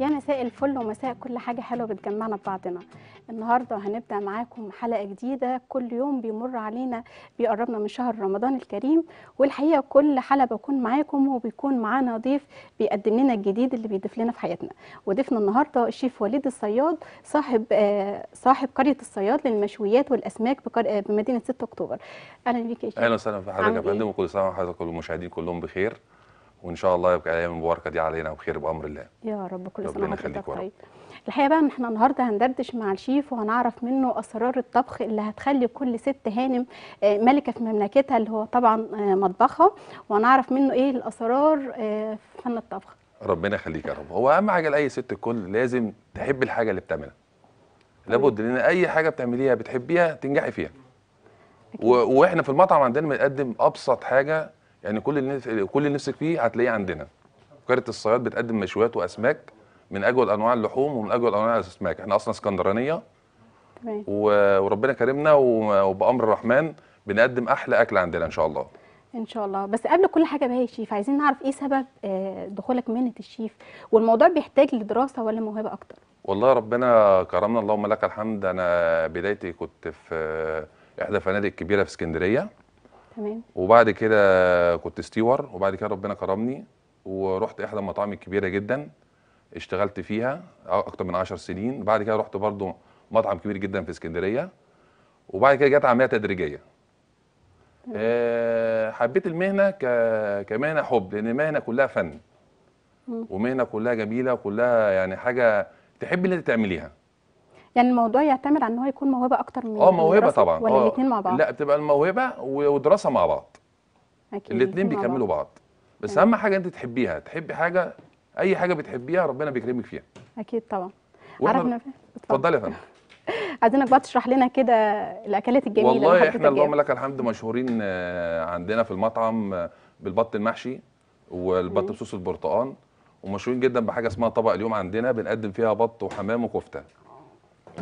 يا مساء الفل ومساء كل حاجة حلوة بتجمعنا ببعضنا النهاردة هنبدأ معاكم حلقة جديدة كل يوم بيمر علينا بيقربنا من شهر رمضان الكريم والحقيقة كل حلقة بكون معاكم وبيكون معانا ضيف بيقدم لنا الجديد اللي بيضيف لنا في حياتنا وضيفنا النهاردة الشيف وليد الصياد صاحب آه صاحب قرية الصياد للمشويات والأسماك آه، بمدينة 6 أكتوبر أهلا بيك يا شيف أهلا وسهلا في حضرتك يا إيه؟ فندم وكل سنة وحضرتك والمشاهدين كلهم بخير وان شاء الله يبقى الايام المباركه دي علينا بخير بامر الله يا رب كل سنه وانت طيب الحقيقه بقى ان احنا النهارده هندردش مع الشيف وهنعرف منه اسرار الطبخ اللي هتخلي كل ست هانم آه، ملكه في مملكتها اللي هو طبعا آه، مطبخها وهنعرف منه ايه الاسرار آه، في فن الطبخ ربنا يخليك يا رب هو اهم حاجه لاي ست الكل لازم تحب الحاجه اللي بتعملها لابد لان طيب. اي حاجه بتعمليها بتحبيها تنجحي فيها واحنا في المطعم عندنا بنقدم ابسط حاجه يعني كل اللي كل اللي نفسك فيه هتلاقيه عندنا فكره الصياد بتقدم مشويات واسماك من اجود انواع اللحوم ومن اجود انواع الاسماك احنا اصلا اسكندرانيه وربنا كرمنا وبامر الرحمن بنقدم احلى اكل عندنا ان شاء الله ان شاء الله بس قبل كل حاجه بقى يا شيف عايزين نعرف ايه سبب آه، دخولك مهنه الشيف والموضوع بيحتاج لدراسه ولا موهبه اكتر والله ربنا كرمنا اللهم لك الحمد انا بدايتي كنت في احدى الفنادق الكبيره في اسكندريه تمام وبعد كده كنت ستيور وبعد كده ربنا كرمني ورحت احدى المطاعم الكبيره جدا اشتغلت فيها اكتر من 10 سنين بعد كده رحت برضو مطعم كبير جدا في اسكندريه وبعد كده جت عمليه تدريجيه أه حبيت المهنه ك... كمهنه حب لان المهنه كلها فن مم. ومهنه كلها جميله وكلها يعني حاجه تحب اللي انت تعمليها يعني الموضوع يعتمد على ان هو يكون موهبه اكتر من اه موهبه طبعا ولا آه، الاثنين مع بعض لا بتبقى الموهبه ودراسه مع بعض اكيد الاثنين بيكملوا بعض, بعض. بس اهم حاجه انت تحبيها تحبي حاجه اي حاجه بتحبيها ربنا بيكرمك فيها اكيد طبعا عرفنا اتفضلي يا فندم عايزينك بقى تشرح لنا كده الاكلات الجميله والله احنا اللهم لك الحمد مشهورين آه، عندنا في المطعم آه، بالبط المحشي والبط بصوص البرتقال ومشهورين جدا بحاجه اسمها طبق اليوم عندنا بنقدم فيها بط وحمام وكفته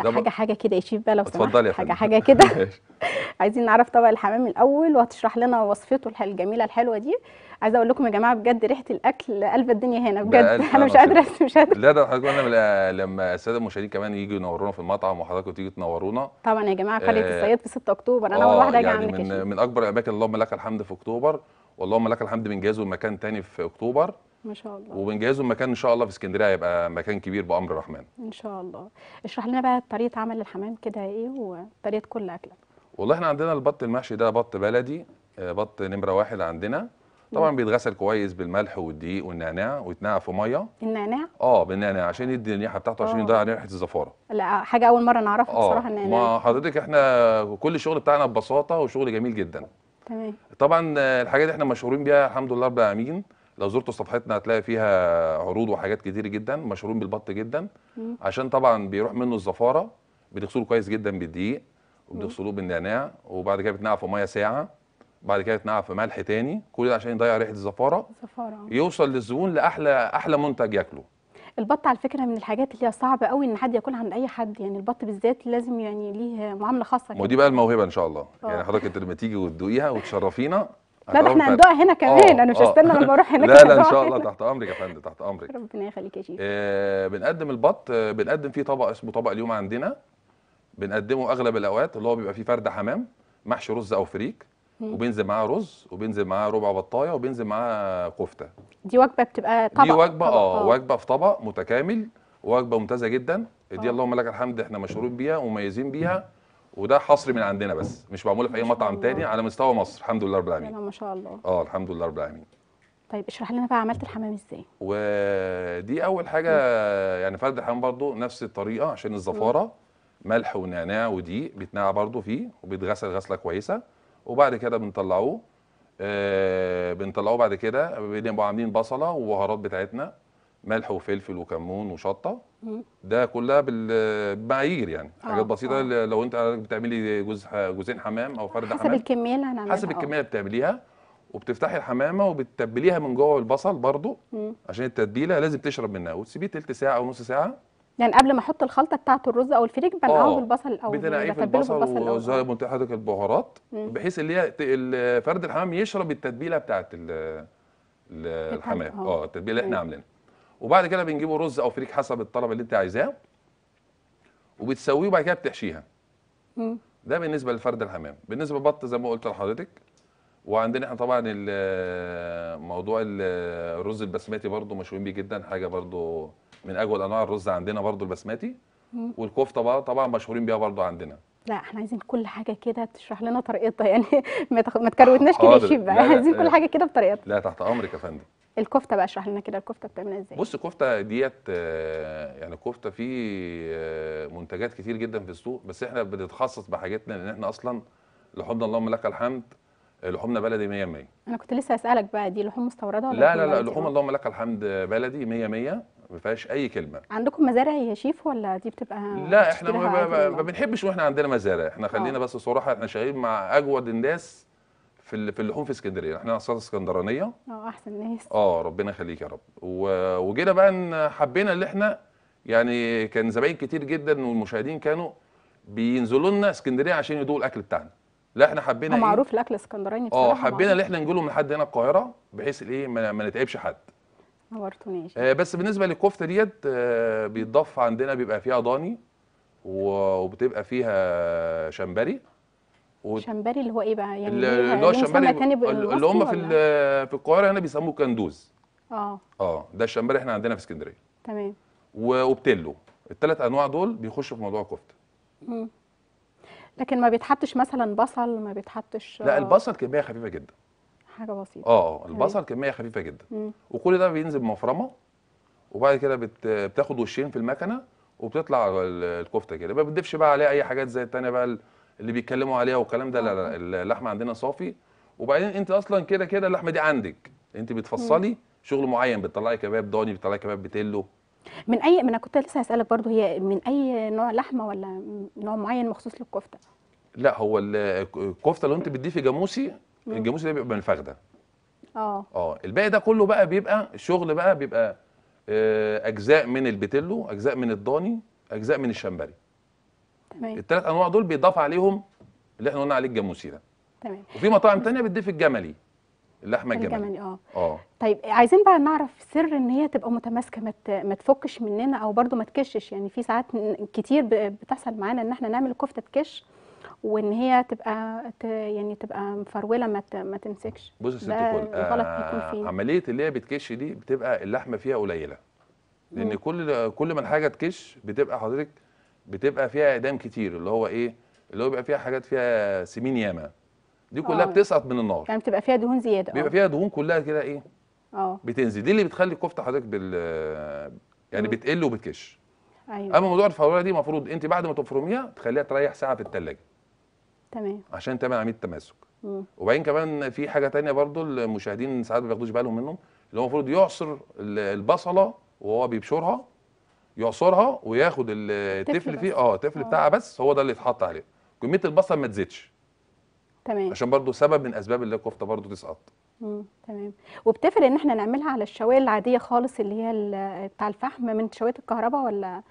لا حاجه حاجه كده يا شيف بقى لو سمحت حاجه حاجه كده عايزين نعرف طبق الحمام الاول وهتشرح لنا وصفته الجميله الحلوه دي عايزه اقول لكم يا جماعه بجد ريحه الاكل قلب الدنيا هنا بجد انا مش قادره مش قادره لا ده حضرتك انا لما الساده المشاهدين كمان يجوا ينورونا في المطعم وحضرتك تيجي تنورونا طبعا يا جماعه قريه آه الصياد في 6 اكتوبر انا اول آه، واحده اجي عندك يعني من, من اكبر الاماكن اللهم لك الحمد في اكتوبر اللهم لك الحمد بنجهزه مكان تاني في اكتوبر ما شاء الله وبنجهزه مكان ان شاء الله في اسكندريه هيبقى مكان كبير بامر الرحمن ان شاء الله اشرح لنا بقى طريقه عمل الحمام كده ايه وطريقه كل اكله والله احنا عندنا البط المحشي ده بط بلدي آه، بط نمره واحد عندنا طبعا بيتغسل كويس بالملح والدقيق والنعناع ويتنقع في ميه النعناع اه بالنعناع عشان يدي الريحه بتاعته عشان يضيع آه. ريحه الزفاره لا حاجه اول مره نعرفها آه، بصراحه النعناع ما حضرتك احنا كل الشغل بتاعنا ببساطه وشغل جميل جدا تمام طبعا الحاجات دي احنا مشهورين بيها الحمد لله رب العالمين لو زرتوا صفحتنا هتلاقي فيها عروض وحاجات كتير جدا مشهورين بالبط جدا مم. عشان طبعا بيروح منه الزفاره بنغسله كويس جدا بالدقيق وبنغسلوه بالنعناع وبعد كده بتنقع في ميه ساعه بعد كده بتنقع في ملح تاني كل ده عشان يضيع ريحه الزفاره زفاره يوصل للزبون لاحلى احلى منتج ياكله البط على فكره من الحاجات اللي هي صعبه قوي ان حد ياكلها عند اي حد يعني البط بالذات لازم يعني ليه معامله خاصه ودي بقى الموهبه ان شاء الله أوه. يعني حضرتك انت لما تيجي وتدوقيها وتشرفينا لا ده احنا هندوقها هنا كمان آه، انا مش آه. هستنى لما اروح هناك لا لا ان شاء الله تحت امرك يا فندم تحت امرك ربنا يخليك يا شيخ آه بنقدم البط آه، بنقدم فيه طبق اسمه طبق اليوم عندنا بنقدمه اغلب الاوقات اللي هو بيبقى فيه فرد حمام محشي رز او فريك وبينزل معاها رز وبينزل معاها ربع بطايه وبينزل معاها كفته دي وجبه بتبقى طبق دي وجبه آه،, اه وجبه في طبق متكامل وجبه ممتازه جدا دي آه. اللهم لك الحمد احنا مشهورين بيها ومميزين بيها وده حصري من عندنا بس مش معموله في اي مطعم تاني على مستوى مصر الحمد لله رب العالمين ما شاء الله اه الحمد لله رب العالمين طيب اشرح لنا بقى عملت الحمام ازاي ودي اول حاجه يعني فرد الحمام برضو نفس الطريقه عشان الزفاره ملح ونعناع ودي بيتنقع برضو فيه وبيتغسل غسله كويسه وبعد كده بنطلعوه آه، بنطلعوه بعد كده بنبقى عاملين بصله وبهارات بتاعتنا ملح وفلفل وكمون وشطه ده كلها بالمعايير يعني آه، حاجات بسيطه أوه. لو انت بتعملي جزء جزئين حمام او فرد حسب حمام حسب الكميه اللي هنعملها حسب الكميه اللي آه. بتعمليها وبتفتحي الحمامه وبتتبليها من جوه البصل برضو مم. عشان التتبيله لازم تشرب منها وتسيبيه تلت ساعه او نص ساعه يعني قبل ما احط الخلطه بتاعه الرز او الفريك بنقعه آه، بالبصل الاول بتنقعيه في البصل وزي ما قلت لحضرتك البهارات بحيث اللي هي فرد الحمام يشرب التتبيله بتاعه الحمام آه. اه التتبيله اللي احنا عاملينها وبعد كده بنجيبه رز او فريك حسب الطلب اللي انت عايزاه وبتسويه وبعد كده بتحشيها ده بالنسبه لفرد الحمام بالنسبه للبط زي ما قلت لحضرتك وعندنا احنا طبعا موضوع الرز البسماتي برضو مشهورين بيه جدا حاجه برضو من اجود انواع الرز عندنا برضو البسماتي والكفته بقى طبعا مشهورين بيها برضو عندنا لا احنا عايزين كل حاجه كده تشرح لنا طريقتها يعني ما تكروتناش كده شيء بقى عايزين كل حاجه كده بطريقتها لا تحت امرك يا فندم الكفته بقى اشرح لنا كده الكفته بتعملها ازاي بص الكفته ديت آه، يعني الكفته في آه، منتجات كتير جدا في السوق بس احنا بنتخصص بحاجتنا لان احنا اصلا لحومنا اللهم لك الحمد لحومنا بلدي 100 100 انا كنت لسه اسالك بقى دي لحوم مستورده ولا لا لا لا لحوم اللهم لك الحمد بلدي 100 100 ما فيهاش اي كلمه عندكم مزارع يا شيف ولا دي بتبقى لا احنا ما بنحبش واحنا عندنا مزارع احنا آه. خلينا بس صراحه احنا شغالين مع اجود الناس في في اللحوم في اسكندريه احنا اصلا اسكندرانيه اه احسن ناس اه ربنا يخليك يا رب وجينا بقى حبينا اللي احنا يعني كان زباين كتير جدا والمشاهدين كانوا بينزلوا لنا اسكندريه عشان يدوقوا الاكل بتاعنا لا احنا حبينا معروف ايه معروف الاكل الاسكندراني اه حبينا اللي احنا نجيله من حد هنا القاهره بحيث الايه ما, ما نتعبش حد نورتوني آه، بس بالنسبه للكفته ديت آه، بيتضاف عندنا بيبقى فيها ضاني وبتبقى فيها شمبري و... شمبري اللي هو ايه بقى يعني اللي هو الشمبري اللي هم في في القاهره هنا بيسموه كندوز اه اه ده الشمبري احنا عندنا في اسكندريه تمام وبتلو الثلاث انواع دول بيخشوا في موضوع الكفته لكن ما بيتحطش مثلا بصل ما بيتحطش لا آه. البصل كميه خفيفه جدا حاجه بسيطه اه, آه، البصل كميه خفيفه جدا مم. وكل ده بينزل مفرمه وبعد كده بت... بتاخد وشين في المكنه وبتطلع الكفته كده ما بتضيفش بقى عليها اي حاجات زي الثانيه بقى اللي بيتكلموا عليها والكلام ده لا لا آه. اللحمه عندنا صافي وبعدين انت اصلا كده كده اللحمه دي عندك انت بتفصلي مم. شغل معين بتطلعي كباب ضاني بتطلعي كباب بتلو من اي ما انا كنت لسه هسالك برضو هي من اي نوع لحمه ولا نوع معين مخصوص للكفته لا هو الكفته لو انت بتضيفي جاموسي الجاموس ده بيبقى من الفخده اه اه الباقي ده كله بقى بيبقى الشغل بقى بيبقى آه اجزاء من البتلو اجزاء من الضاني اجزاء من الشمبري تمام الثلاث انواع دول بيضاف عليهم اللي احنا قلنا عليه الجاموسي ده تمام وفي مطاعم تانية بتضيف الجملي اللحمه الجملي الجملي اه اه طيب عايزين بقى نعرف سر ان هي تبقى متماسكه ما ما تفكش مننا او برده ما تكشش يعني في ساعات كتير بتحصل معانا ان احنا نعمل كفته تكش وان هي تبقى يعني تبقى مفروله ما ما تمسكش بص يا ست كل غلط آه، بيكون فيه عمليه اللي هي بتكش دي بتبقى اللحمه فيها قليله لان مم. كل كل ما الحاجه تكش بتبقى حضرتك بتبقى فيها اعدام كتير اللي هو ايه اللي هو بيبقى فيها حاجات فيها سمين ياما دي كلها أوه. بتسقط من النار يعني بتبقى فيها دهون زياده آه. بيبقى فيها دهون كلها كده ايه اه بتنزل دي اللي بتخلي الكفته حضرتك بال يعني بتقل وبتكش ايوه اما موضوع الفروله دي المفروض انت بعد ما تفرميها تخليها تريح ساعه في الثلاجه تمام عشان تعمل عمليه تماسك وبعدين كمان في حاجه تانية برضو المشاهدين ساعات ما بياخدوش بالهم منهم اللي هو المفروض يعصر البصله وهو بيبشرها يعصرها وياخد التفل فيه اه التفل آه. بتاعها بس هو ده اللي يتحط عليه كميه البصل ما تزيدش تمام عشان برضو سبب من اسباب اللي الكفته برضو تسقط تمام وبتفرق ان احنا نعملها على الشوايه العاديه خالص اللي هي بتاع الفحم من شوايه الكهرباء ولا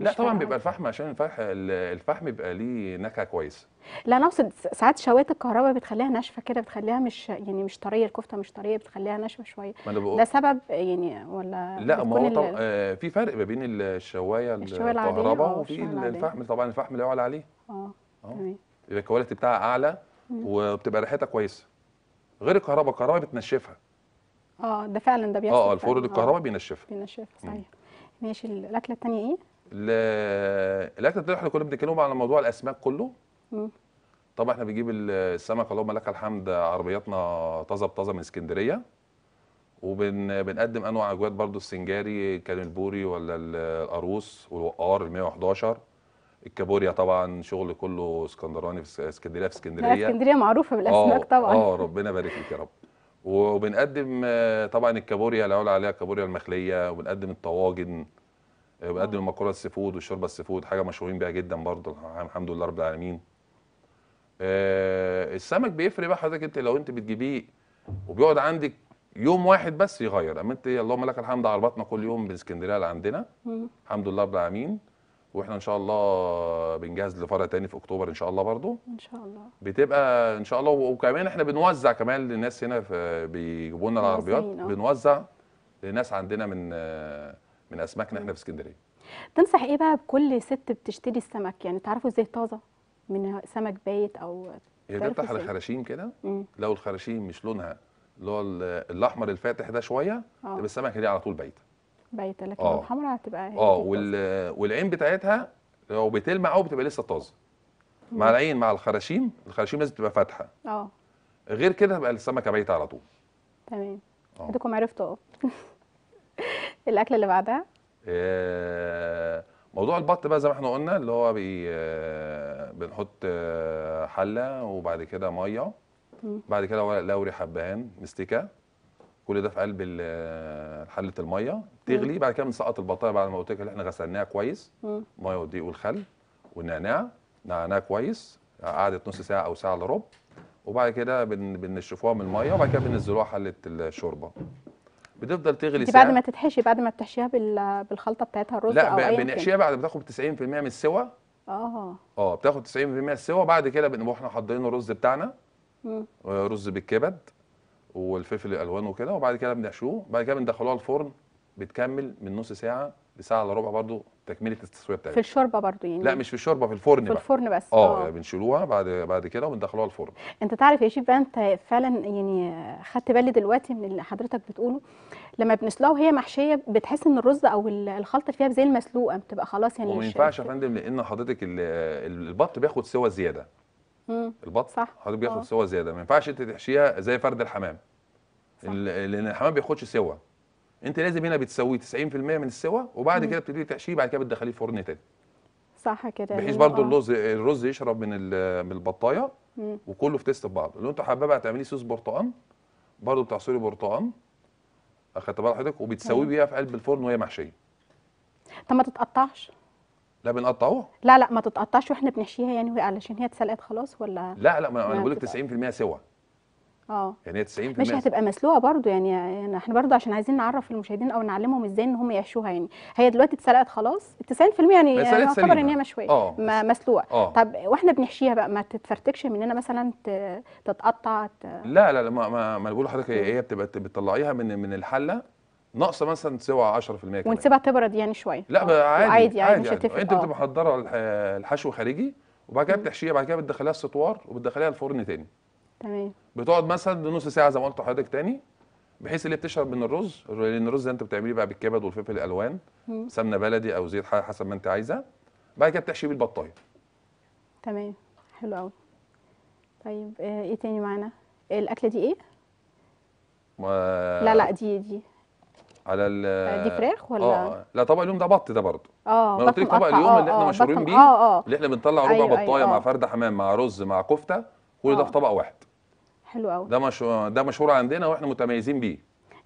لا طبعا بيبقى الفحم عشان الفحم الفحم بيبقى ليه نكهه كويسه لا انا اقصد ساعات شوايه الكهرباء بتخليها ناشفه كده بتخليها مش يعني مش طريه الكفته مش طريه بتخليها ناشفه شويه ما بقول. ده سبب يعني ولا لا ما هو طب... آه في فرق ما بين الشوايه الكهرباء وفي الفحم طبعا الفحم لا يعلى عليه آه،, اه تمام يبقى الكواليتي بتاعها اعلى وبتبقى ريحتها كويسه غير الكهرباء الكهرباء بتنشفها اه ده فعلا ده آه، بيحصل اه الفرن الكهرباء بينشفها بينشفها صحيح ماشي الاكله الثانيه ايه ل... الاكل الطبيعي احنا كنا بنتكلم على موضوع الاسماك كله مم. طبعا احنا بنجيب السمك اللهم لك الحمد عربياتنا طازه بطازه من اسكندريه وبنقدم انواع اجواد برضو السنجاري كان البوري ولا القاروس والوقار ال 111 الكابوريا طبعا شغل كله اسكندراني في اسكندريه في اسكندريه اسكندريه معروفه بالاسماك آه، طبعا اه ربنا يبارك لك يا رب وبنقدم آه، طبعا الكابوريا لا عليها الكابوريا المخليه وبنقدم الطواجن آه، بقدم المأكولات السي فود والشوربه السي فود حاجه مشهورين بيها جدا برضه الحمد لله رب العالمين آه، السمك بيفرق بقى حضرتك انت لو انت بتجيبيه وبيقعد عندك يوم واحد بس يغير اما انت اللهم لك الحمد على كل يوم من اسكندريه لعندنا الحمد لله رب العالمين واحنا ان شاء الله بنجهز لفرع تاني في اكتوبر ان شاء الله برضو ان شاء الله بتبقى ان شاء الله وكمان احنا بنوزع كمان للناس هنا بيجيبوا لنا العربيات آه. بنوزع لناس عندنا من من اسماكنا احنا في اسكندريه تنصح ايه بقى بكل ست بتشتري السمك يعني تعرفوا ازاي طازه من سمك بايت او هي تفتح الخراشيم كده لو الخراشيم مش لونها اللي هو الاحمر الفاتح ده شويه آه. تبقى السمكه دي على طول بايته بايته لكن آه. لو حمراء هتبقى اه والعين بتاعتها لو بتلمع او بتبقى لسه طازه مع العين مع الخراشيم الخراشيم لازم تبقى فاتحه اه غير كده بقى السمكه بايته على طول تمام آه. عندكم عرفتوا اه الاكله اللي بعدها آه، موضوع البط بقى زي ما احنا قلنا اللي هو بي آه، بنحط آه، حله وبعد كده ميه بعد كده ورق لوري حبهان مستكه كل ده في قلب حله الميه تغلي بعد كده بنسقط البطايه بعد ما قلت لك اللي احنا غسلناها كويس ميه والدقيق والخل والنعناع نعناع كويس قعدت نص ساعه او ساعه الا ربع وبعد كده بنشفوها من الميه وبعد كده بننزلوها حله الشوربه بتفضل تغلي دي بعد ما تتحشي بعد ما بتحشيها بالخلطه بتاعتها الرز لا او بنحشيها بعد ما تاخد 90% من السوى اه اه بتاخد 90% السوى وبعد كده بنبقى احنا حاضرين الرز بتاعنا مم. آه، رز بالكبد والفلفل الالوان وكده وبعد كده بنحشوه بعد كده بندخلوها الفرن بتكمل من نص ساعه بساعه الا ربع برضو تكمله التسويه بتاعتها في الشوربه برضو يعني لا مش في الشوربه في الفرن في الفرن بس اه, آه. يعني بنشيلوها بعد بعد كده وبندخلوها الفرن انت تعرف يا شيف بقى انت فعلا يعني خدت بالي دلوقتي من اللي حضرتك بتقوله لما بنسلقها وهي محشيه بتحس ان الرز او الخلطه فيها زي المسلوقه بتبقى خلاص يعني وما ينفعش يا فندم لان حضرتك البط بياخد سوى زياده البط صح حضرتك بياخد آه. سوى زياده ما ينفعش انت تحشيها زي فرد الحمام لان الحمام بياخدش سوى انت لازم هنا بتسويه 90% من السوا وبعد كده بتبتدي تحشيه بعد كده بتدخليه فرن تاني صح كده يعني، بحيث برضو آه. اللوز الرز يشرب من من البطايه وكله في تيست في بعض لو انت حابه تعملي صوص برتقان برضو بتعصري برتقان اخدت بال حضرتك وبتسويه أيوه. بيها في قلب الفرن وهي محشيه طب ما تتقطعش لا بنقطعوها لا لا ما تتقطعش واحنا بنحشيها يعني علشان هي اتسلقت خلاص ولا لا لا ما انا بقول لك 90% سوا اه يعني هي 90% مش هتبقى مسلوقه برضو يعني, يعني احنا برضو عشان عايزين نعرف المشاهدين او نعلمهم ازاي ان هم يعيشوها يعني هي دلوقتي اتسلقت خلاص ال 90% يعني يعتبر ان هي مشويه آه. ما مسلوقه آه. طب واحنا بنحشيها بقى ما تتفرتكش مننا مثلا تتقطع ت... لا لا لا ما, ما, ما بقول لحضرتك هي بتبقى بتطلعيها من من الحله ناقصه مثلا سوى 10% كمان ونسيبها تبرد يعني شويه لا آه، عادي عادي, عادي, عادي مش يعني. هتفرق انت بتبقى محضره الحشو خارجي وبعد كده بتحشيها بعد كده بتدخليها السطوار وبتدخليها الفرن تاني تمام بتقعد مثلا نص ساعه زي ما قلت لحضرتك تاني بحيث اللي بتشرب من الرز لان الرز ده انت بتعمليه بقى بالكبد والفلفل الالوان سمنه بلدي او زيت حسب ما انت عايزه بعد كده بتحشي بيه البطايه تمام حلو قوي طيب آه، ايه تاني معانا الاكله دي ايه ما... لا لا دي دي على ال آه، دي فراخ ولا آه. لا طبق اليوم ده بط ده برضه اه ما قلت لك طبق اليوم اللي آه، احنا مشهورين بيه اللي احنا بنطلع ربع أيوة, أيوه، بطايه أيوة مع فرده حمام مع رز مع كفته كل ده في طبق واحد حلو قوي ده مش ده مشهور عندنا واحنا متميزين بيه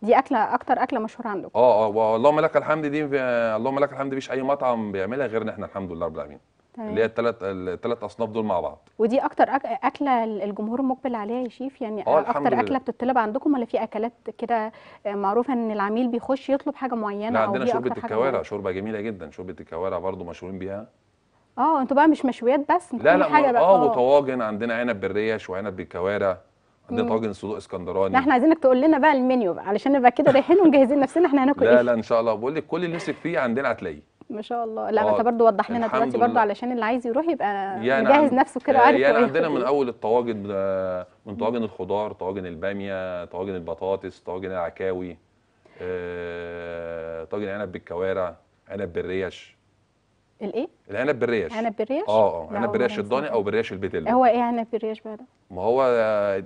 دي اكله اكتر اكله مشهوره عندكم اه اه واللهم لك الحمد دي في... اللهم لك الحمد مفيش اي مطعم بيعملها غيرنا احنا الحمد لله رب العالمين طيب. اللي هي الثلاث الثلاث اصناف دول مع بعض ودي اكتر أك... اكله الجمهور مقبل عليها يا شيف يعني آه اكتر اكله بتطلب عندكم ولا في اكلات كده معروفه ان العميل بيخش يطلب حاجه معينه لا عندنا شوربه الكوارع شوربه جميله جدا شوربه الكوارع برضو مشهورين بيها اه انتوا بقى مش مشويات بس لا لا حاجه بقى اه وطواجن آه. عندنا عنب بالريش وعنب بالكوارع عندنا طواجن الصدوق اسكندراني احنا عايزينك تقول لنا بقى المنيو بقى علشان نبقى كده رايحين ومجهزين نفسنا احنا هناكل ايه لا لا ان شاء الله بقول لك كل اللي نفسك فيه عندنا هتلاقيه ما شاء الله لا انت اه، برضو وضح لنا دلوقتي برضو علشان اللي عايز يروح يبقى يعني مجهز عن... نفسه كده عارف يعني عندنا من ايه. اول الطواجن من طواجن الخضار طواجن الباميه طواجن البطاطس طواجن العكاوي آه، طاجن عنب بالكوارع عنب بالريش الايه العنب بالريش عنب بالريش اه اه عنب بالريش الضاني او بالريش البتلو هو ايه عنب بالريش بقى ده ما هو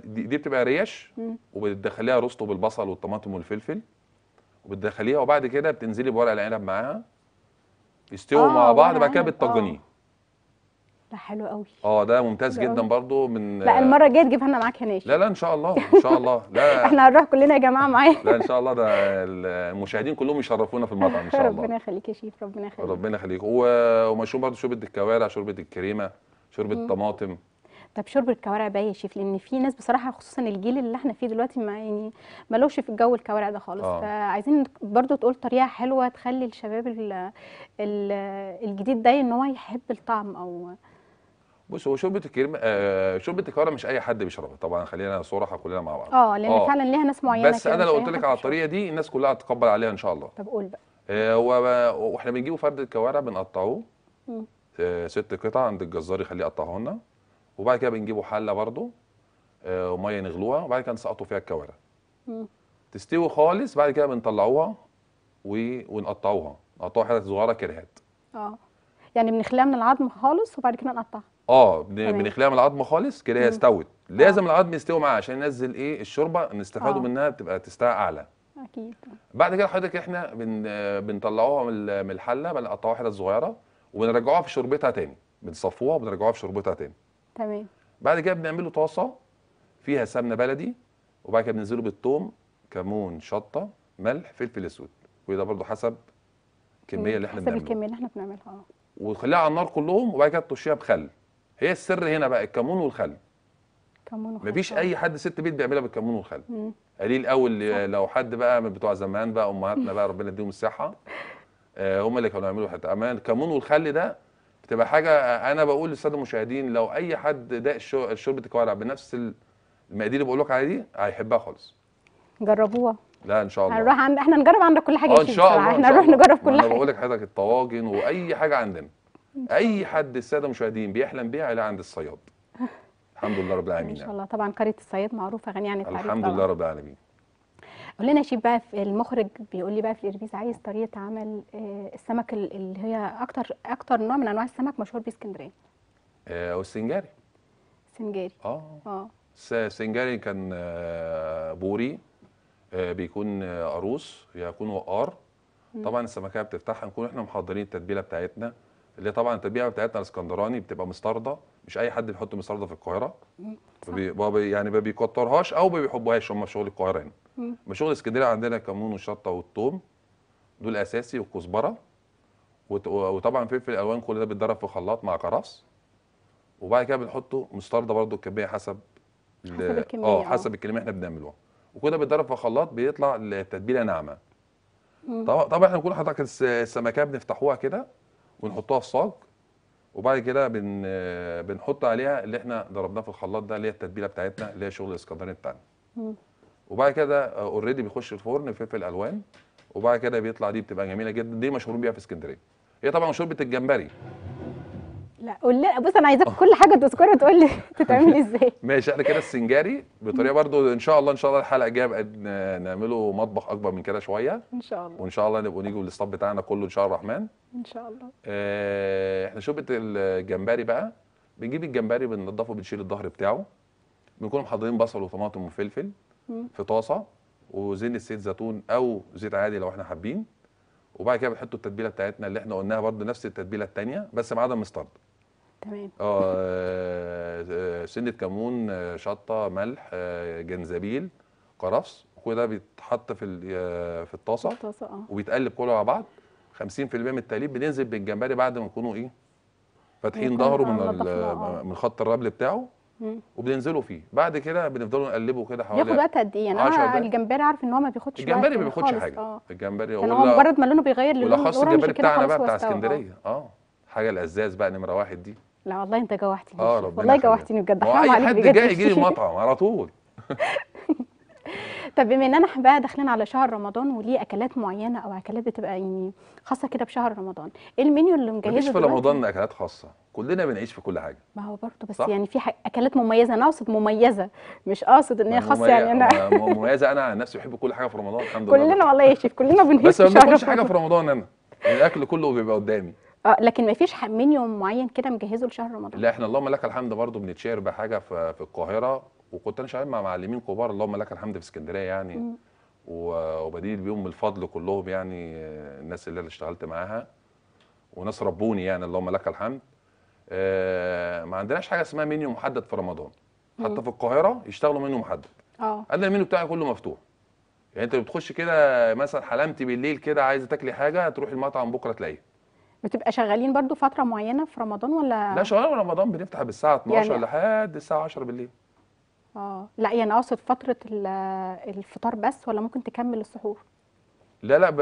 دي, دي بتبقى ريش وبتدخليها رستو بالبصل والطماطم والفلفل وبتدخليها وبعد كده بتنزلي بورق العنب معاها يستووا آه، مع بعض بعد كده آه. بتطجنيه ده حلو قوي اه ده ممتاز جدا برضو من لا المره الجايه تجيبها لنا معاك هناك لا لا ان شاء الله ان شاء الله لا احنا هنروح كلنا يا جماعه معايا لا ان شاء الله ده المشاهدين كلهم يشرفونا في المطعم ان شاء الله ربنا يخليك يا شيف ربنا يخليك ربنا يخليك ومشروب برضو شوربه الكوارع شوربه الكريمه شوربه الطماطم طب شرب الكوارع بقى يا شيف لان في ناس بصراحه خصوصا الجيل اللي احنا فيه دلوقتي ما يعني مالوش في الجو الكوارع ده خالص آه. فعايزين برضو تقول طريقه حلوه تخلي الشباب الـ الـ الجديد ده ان هو يحب الطعم او بص هو شوربه الكريمه آه شوربه الكوارع مش اي حد بيشربها طبعا خلينا صراحه كلنا مع بعض اه لان آه. فعلا ليها ناس معينه بس انا لو قلت لك على الطريقه دي الناس كلها هتتقبل عليها ان شاء الله طب قول بقى آه واحنا بنجيبه فرد الكوارع بنقطعوه آه ست قطع عند الجزار يخليه يقطعها لنا وبعد كده بنجيبوا حله برده آه وميه نغلوها وبعد كده نسقطوا فيها الكوارع تستوي خالص بعد كده بنطلعوها و... ونقطعوها نقطعوها حتت صغيره كرهات اه يعني بنخليها من العظم خالص وبعد كده نقطعها اه بنخليها من العظم خالص كده هي استوت آه. لازم العظم يستوي معاها عشان ينزل ايه الشوربه نستفادوا آه. منها بتبقى تستوى اعلى اكيد بعد كده حضرتك احنا بن بنطلعوها من الحله بنقطعوها حتت صغيره ونرجعوها في شوربتها تاني بنصفوها وبنرجعوها في شوربتها تاني تمام بعد كده بنعمل له طاسه فيها سمنه بلدي وبعد كده بننزله بالثوم كمون شطه ملح فلفل اسود وده برده حسب الكميه اللي احنا بنعملها حسب الكميه اللي احنا بنعملها اه وتخليها على النار كلهم وبعد كده تطشيها بخل هي السر هنا بقى الكمون والخل كمون وخل مفيش اي حد ست بيت بيعملها بالكمون والخل قليل قوي لو حد بقى من بتوع زمان بقى امهاتنا بقى ربنا يديهم الصحه آه هم اللي كانوا يعملوا حته امان الكمون والخل ده بتبقى حاجه انا بقول للساده المشاهدين لو اي حد داق شوربه الكوارع بنفس المقادير اللي بقول لك عليها دي هيحبها خالص جربوها لا ان شاء الله هنروح عند احنا نجرب عندك كل حاجه آه، ان شاء الله احنا نروح نجرب كل حاجه انا بقول لك حضرتك الطواجن واي حاجه عندنا اي حد الساده المشاهدين بيحلم بيها علا عند الصياد الحمد لله رب العالمين ما شاء الله طبعا قريه الصياد معروفه غنيه عن التعريف الحمد لله رب العالمين قول لنا شيف بقى في المخرج بيقول لي بقى في الاربيز عايز طريقه عمل آه، السمك اللي هي اكتر اكتر نوع من انواع السمك مشهور بيه اسكندريه آه، او السنجاري سنجاري اه اه السنجاري كان آه، بوري بيكون قروس يكون وقار طبعا السمكيه بتفتحها نكون احنا محضرين التتبيله بتاعتنا اللي طبعا التتبيله بتاعتنا الاسكندراني بتبقى مسترده مش اي حد بيحط مسترده في القاهره بي يعني ما بيكترهاش او ما بيحبوهاش هم في شغل القاهره هنا ما شغل اسكندريه عندنا الكمون والشطه والثوم دول اساسي والكزبره وطبعا فلفل الوان كل ده بيتضرب في خلاط مع كراس وبعد كده بنحطه مسترده برده الكميه حسب حسب آه، الكميه اه حسب الكميه احنا بنعملوها وكل ده بيتضرب في خلاط بيطلع التتبيله ناعمه طبعا احنا كل حضرتك السمكات بنفتحوها كده ونحطها في صاج وبعد كده بن بنحط عليها اللي احنا ضربناه في الخلاط ده اللي هي التتبيله بتاعتنا اللي هي شغل الاسكندراني بتاعنا وبعد كده اوريدي بيخش الفرن فلفل الوان وبعد كده بيطلع دي بتبقى جميله جدا دي مشهورين بيها في اسكندريه هي طبعا شوربه الجمبري لا قول لي بص انا عايزاك كل حاجه تذكرها تقول لي تتعمل ازاي ماشي احنا كده السنجاري بطريقه برضو ان شاء الله ان شاء الله الحلقه الجايه نعمله مطبخ اكبر من كده شويه ان شاء الله وان شاء الله نبقى نيجي الاستاف بتاعنا كله ان شاء الله الرحمن ان شاء الله آه، احنا شوبه الجمبري بقى بنجيب الجمبري بننضفه بنشيل الظهر بتاعه بنكون محضرين بصل وطماطم وفلفل في طاسه وزين الزيت زيتون او زيت عادي لو احنا حابين وبعد كده بنحط التتبيله بتاعتنا اللي احنا قلناها برده نفس التتبيله الثانيه بس ما عدا المسترد تمام آه،, اه سنه كمون آه، شطه ملح آه، جنزبيل قرفص كل ده بيتحط في في الطاسه الطاسه اه وبيتقلب كله على بعض 50% من التقليب بننزل بالجمبري بعد ما نكونوا ايه فاتحين ظهره من من خط الرمل بتاعه وبننزله فيه بعد كده بنفضلوا نقلبه كده حوالي ياخد وقت قد ايه يعني انا الجمبري عارف ان هو ما بياخدش الجمبري ما بياخدش حاجه آه. الجمبري يعني هو مجرد ما لونه بيغير لونه بالاخص الجمبري بتاعنا بقى بتاع اسكندريه اه حاجه الازاز بقى نمره واحد دي لا والله انت جوعتني اه ربنا والله جوعتني بجد حرام عليك بجد حد جاي يجي المطعم على طول طب بما اننا بقى داخلين على شهر رمضان وليه اكلات معينه او اكلات بتبقى يعني خاصه كده بشهر رمضان ايه المنيو اللي مجهزه مش في رمضان اكلات خاصه كلنا بنعيش في كل حاجه ما هو برضه بس يعني في اكلات مميزه انا اقصد مميزه مش قاصد ان هي خاصه يعني انا مميزه انا عن نفسي بحب كل حاجه في رمضان الحمد لله كلنا والله يا شيخ كلنا بنحب بس ما حاجه في رمضان انا الاكل كله بيبقى قدامي اه لكن ما فيش منيو معين كده مجهزه لشهر رمضان لا احنا اللهم لك الحمد برضو بنتشير بحاجه في, في القاهره وكنت انا شغال مع معلمين كبار اللهم لك الحمد في اسكندريه يعني وبديل بيهم الفضل كلهم يعني الناس اللي انا اشتغلت معاها وناس ربوني يعني اللهم لك الحمد آه ما عندناش حاجه اسمها منيو محدد في رمضان حتى في القاهره يشتغلوا منيو محدد اه انا المنيو بتاعي كله مفتوح يعني انت بتخش كده مثلا حلمت بالليل كده عايزه تاكلي حاجه تروحي المطعم بكره تلاقيها بتبقى شغالين برضو فتره معينه في رمضان ولا لا شغالين رمضان بنفتح بالساعه 12 يعني... لحد الساعه 10 بالليل اه لا يعني اقصد فتره آه، الفطار بس ولا ممكن تكمل السحور لا لا ب...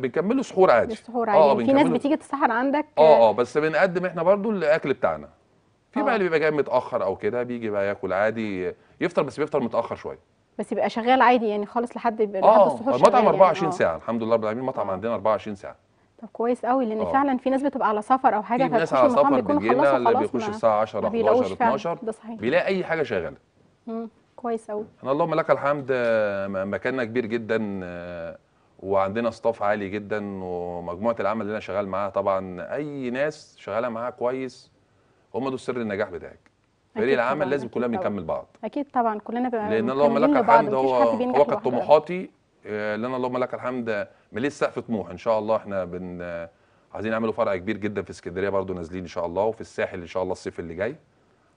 بنكملوا سحور عادي السحور آه، عادي في ناس بتيجي تسحر عندك اه اه بس بنقدم احنا برضو الاكل بتاعنا في بقى آه. اللي بيبقى جاي متاخر او كده بيجي بقى ياكل عادي يفطر بس بيفطر متاخر شويه بس يبقى شغال عادي يعني خالص لحد لحد السحور يعني. اه المطعم 24 يعني. ساعه الحمد لله رب العالمين المطعم عندنا 24 ساعه طب كويس قوي لان آه. فعلا في ناس بتبقى على سفر او حاجه في ناس على سفر بتجي لنا اللي بيخش الساعه 10 11 12 بيلاقي اي حاجه شغاله امم كويس قوي احنا اللهم لك الحمد مكاننا كبير جدا وعندنا ستاف عالي جدا ومجموعه العمل اللي انا شغال معاها طبعا اي ناس شغاله معاها كويس هم دول سر النجاح بتاعك فريق العمل لازم كلنا بنكمل بعض اكيد طبعا كلنا بعض لان اللهم لك الحمد هو هو طموحاتي آه، لنا اللهم لك الحمد مليه سقف طموح ان شاء الله احنا بن آه، عايزين نعملوا فرع كبير جدا في اسكندريه برضو نازلين ان شاء الله وفي الساحل ان شاء الله الصيف اللي جاي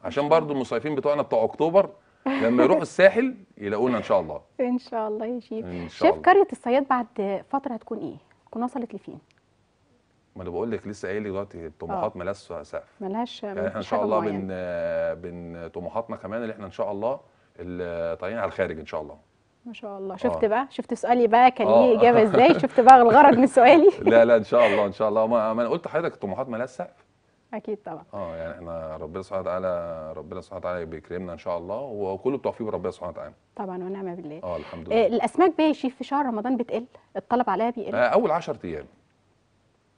عشان برضو المصيفين بتوعنا بتوع اكتوبر لما يروحوا الساحل يلاقونا ان شاء الله ان شاء الله يا شيف شايف قريه الصياد بعد فتره هتكون ايه تكون وصلت لفين ما انا بقول لك لسه قايل دلوقتي الطموحات آه. مالهاش سقف مالهاش يعني احنا ان شاء الله بن بن طموحاتنا كمان اللي احنا ان شاء الله طالعين على الخارج ان شاء الله ما شاء الله شفت آه. بقى شفت سؤالي بقى كان ليه آه. اجابه ازاي شفت بقى الغرض من سؤالي لا لا ان شاء الله ان شاء الله ما, ما انا قلت لحضرتك الطموحات مالهاش سقف اكيد طبعا اه يعني احنا ربنا سبحانه وتعالى ربنا سبحانه وتعالى بيكرمنا ان شاء الله وكله بتوفيق ربنا سبحانه وتعالى طبعا ونعم بالله اه الحمد آه، لله آه الاسماك بقى يا في شهر رمضان بتقل الطلب عليها بيقل آه اول 10 ايام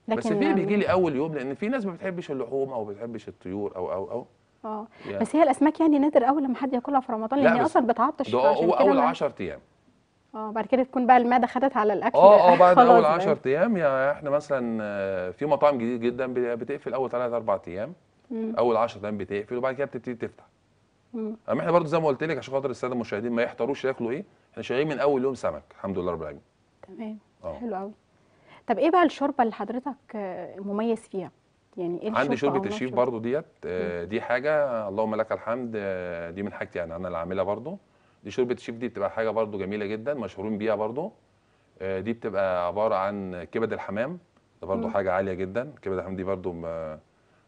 بس في بيجي لي اول يوم لان في ناس ما بتحبش اللحوم او ما بتحبش الطيور او او او اه يعني. بس هي الاسماك يعني نادر قوي لما حد ياكلها في رمضان لان هي اصلا بتعطش ده هو اول 10 ايام اه بعد كده تكون بقى المعده خدت على الاكل اه اه بعد اول 10 ايام يعني احنا مثلا آه، في مطاعم جديد جدا بتقفل اول 3 4 ايام اول 10 ايام بتقفل وبعد كده بتبتدي تفتح اما احنا برضو زي ما قلت لك عشان خاطر الساده المشاهدين ما يحتاروش ياكلوا ايه احنا شغالين من اول يوم سمك الحمد لله رب العالمين تمام آه. حلو قوي طب ايه بقى الشوربه اللي حضرتك آه، مميز فيها يعني ايه عندي شوربه الشيف برضو ديت آه، دي حاجه اللهم لك الحمد آه، دي من حاجتي يعني انا اللي عاملها برضو دي شوربه الشيف دي بتبقى حاجه برضو جميله جدا مشهورين بيها برضو آه، دي بتبقى عباره عن كبد الحمام ده برضو م. حاجه عاليه جدا كبد الحمام دي برضو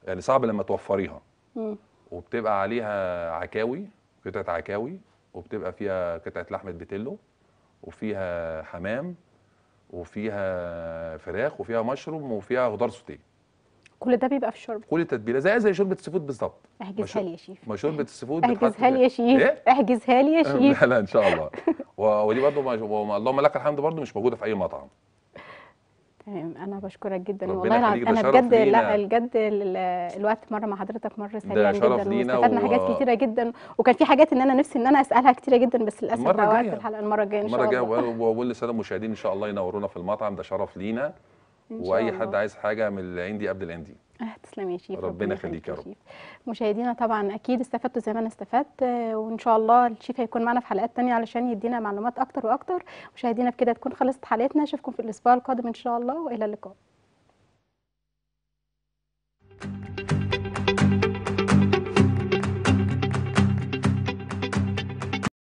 يعني صعب لما توفريها م. وبتبقى عليها عكاوي قطعه عكاوي وبتبقى فيها قطعه لحمه بتلو وفيها حمام وفيها فراخ وفيها مشروم وفيها خضار سوتيه كل ده بيبقى في الشوربه كل التتبيله زي زي شوربه السفود بالظبط احجزها لي يا شيف ما شوربه السفود احجزها لي يا شيف إيه؟ احجزها لي يا شيف لا لا ان شاء الله ودي برضه اللهم لك الحمد برضه مش موجوده في اي مطعم تمام انا بشكرك جدا والله انا بجد لا بجد الوقت مر مع حضرتك مر سريع جدا واستفدنا و... حاجات كتيره جدا وكان في حاجات ان انا نفسي ان انا اسالها كتيره جدا بس للاسف بقى وقت الحلقه المره الجايه ان شاء الله المره الجايه واقول للساده المشاهدين ان شاء الله ينورونا في المطعم ده شرف لينا واي الله. حد عايز حاجه من العندي قبل العندي أه، تسلمي يا شيف ربنا يخليك يا رب مشاهدينا طبعا اكيد استفدتوا زي ما انا استفدت وان شاء الله الشيف هيكون معنا في حلقات تانية علشان يدينا معلومات اكتر واكتر مشاهدينا بكده تكون خلصت حلقتنا اشوفكم في الاسبوع القادم ان شاء الله والى اللقاء